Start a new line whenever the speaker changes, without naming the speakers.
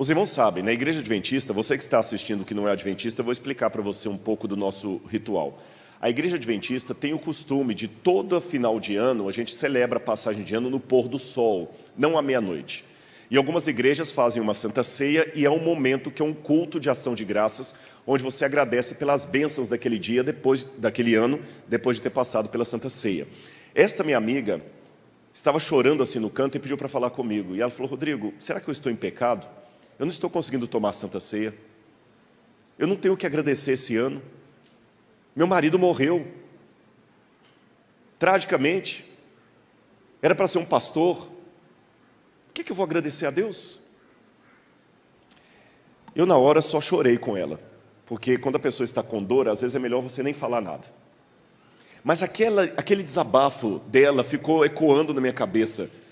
Os irmãos sabem, na igreja adventista, você que está assistindo que não é adventista, eu vou explicar para você um pouco do nosso ritual. A igreja adventista tem o costume de todo final de ano a gente celebra a passagem de ano no pôr do sol, não à meia-noite. E algumas igrejas fazem uma santa ceia e é um momento que é um culto de ação de graças, onde você agradece pelas bênçãos daquele dia, depois daquele ano, depois de ter passado pela santa ceia. Esta minha amiga estava chorando assim no canto e pediu para falar comigo. E ela falou: "Rodrigo, será que eu estou em pecado?" eu não estou conseguindo tomar Santa Ceia, eu não tenho o que agradecer esse ano, meu marido morreu, tragicamente, era para ser um pastor, o que, é que eu vou agradecer a Deus? Eu, na hora, só chorei com ela, porque quando a pessoa está com dor, às vezes é melhor você nem falar nada. Mas aquela, aquele desabafo dela ficou ecoando na minha cabeça.